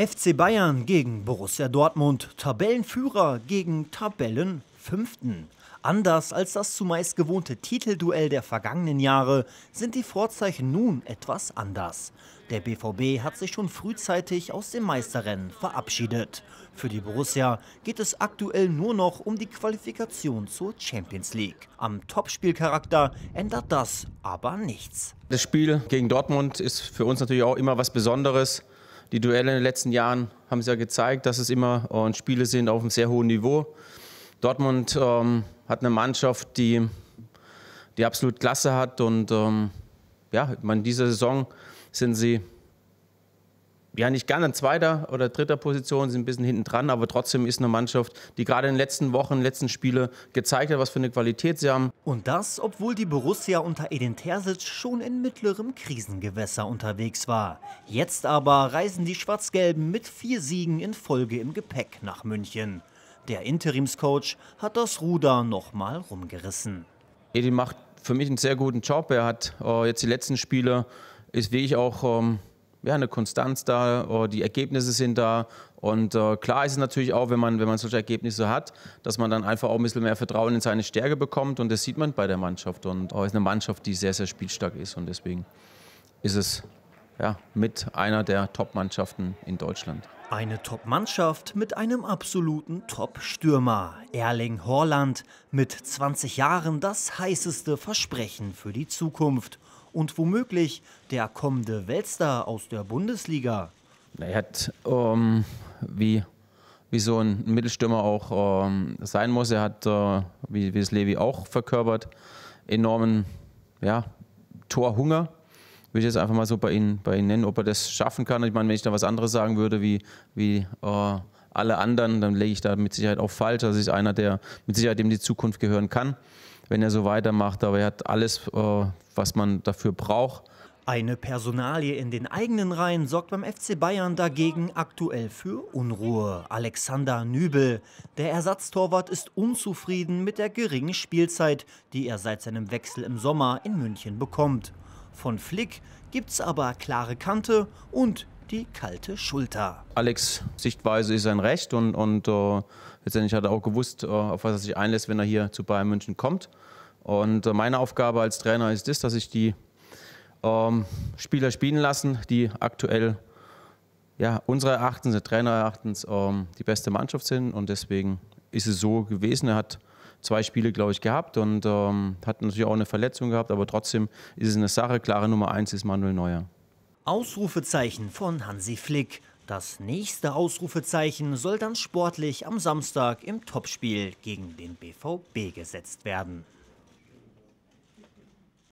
FC Bayern gegen Borussia Dortmund, Tabellenführer gegen Tabellenfünften. Anders als das zumeist gewohnte Titelduell der vergangenen Jahre sind die Vorzeichen nun etwas anders. Der BVB hat sich schon frühzeitig aus dem Meisterrennen verabschiedet. Für die Borussia geht es aktuell nur noch um die Qualifikation zur Champions League. Am Topspielcharakter ändert das aber nichts. Das Spiel gegen Dortmund ist für uns natürlich auch immer was Besonderes. Die Duelle in den letzten Jahren haben es ja gezeigt, dass es immer äh, Spiele sind auf einem sehr hohen Niveau. Dortmund ähm, hat eine Mannschaft, die, die absolut Klasse hat und ähm, ja, in dieser Saison sind sie ja, nicht gerne in zweiter oder dritter Position, sind ein bisschen hinten dran, aber trotzdem ist eine Mannschaft, die gerade in den letzten Wochen, in den letzten Spiele gezeigt hat, was für eine Qualität sie haben. Und das, obwohl die Borussia unter Edin Terzic schon in mittlerem Krisengewässer unterwegs war. Jetzt aber reisen die Schwarz-Gelben mit vier Siegen in Folge im Gepäck nach München. Der Interimscoach hat das Ruder nochmal rumgerissen. Edin macht für mich einen sehr guten Job. Er hat äh, jetzt die letzten Spiele, ist wie ich auch... Ähm, ja, eine Konstanz da, äh, die Ergebnisse sind da. Und äh, klar ist es natürlich auch, wenn man, wenn man solche Ergebnisse hat, dass man dann einfach auch ein bisschen mehr Vertrauen in seine Stärke bekommt. Und das sieht man bei der Mannschaft. Und es ist eine Mannschaft, die sehr, sehr spielstark ist. Und deswegen ist es ja, mit einer der Top-Mannschaften in Deutschland. Eine Top-Mannschaft mit einem absoluten Top-Stürmer. Erling Horland mit 20 Jahren das heißeste Versprechen für die Zukunft und womöglich der kommende Weltstar aus der Bundesliga? Er hat, ähm, wie, wie so ein Mittelstürmer auch ähm, sein muss, er hat, äh, wie, wie es Levi auch verkörpert, enormen ja, Torhunger würde ich jetzt einfach mal so bei Ihnen, bei Ihnen nennen, ob er das schaffen kann. Ich meine, wenn ich da was anderes sagen würde wie, wie äh, alle anderen, dann lege ich da mit Sicherheit auch falsch. Das also ist einer, der mit Sicherheit dem die Zukunft gehören kann wenn er so weitermacht. Aber er hat alles, äh, was man dafür braucht. Eine Personalie in den eigenen Reihen sorgt beim FC Bayern dagegen aktuell für Unruhe. Alexander Nübel. Der Ersatztorwart ist unzufrieden mit der geringen Spielzeit, die er seit seinem Wechsel im Sommer in München bekommt. Von Flick gibt es aber klare Kante und die kalte Schulter. Alex Sichtweise ist sein Recht und, und äh, letztendlich hat er auch gewusst, äh, auf was er sich einlässt, wenn er hier zu Bayern München kommt. Und äh, meine Aufgabe als Trainer ist es, das, dass ich die ähm, Spieler spielen lassen, die aktuell ja, unserer Erachtens, der Trainer Erachtens, ähm, die beste Mannschaft sind. Und deswegen ist es so gewesen. Er hat zwei Spiele, glaube ich, gehabt und ähm, hat natürlich auch eine Verletzung gehabt, aber trotzdem ist es eine Sache. Klare Nummer eins ist Manuel Neuer. Ausrufezeichen von Hansi Flick. Das nächste Ausrufezeichen soll dann sportlich am Samstag im Topspiel gegen den BVB gesetzt werden.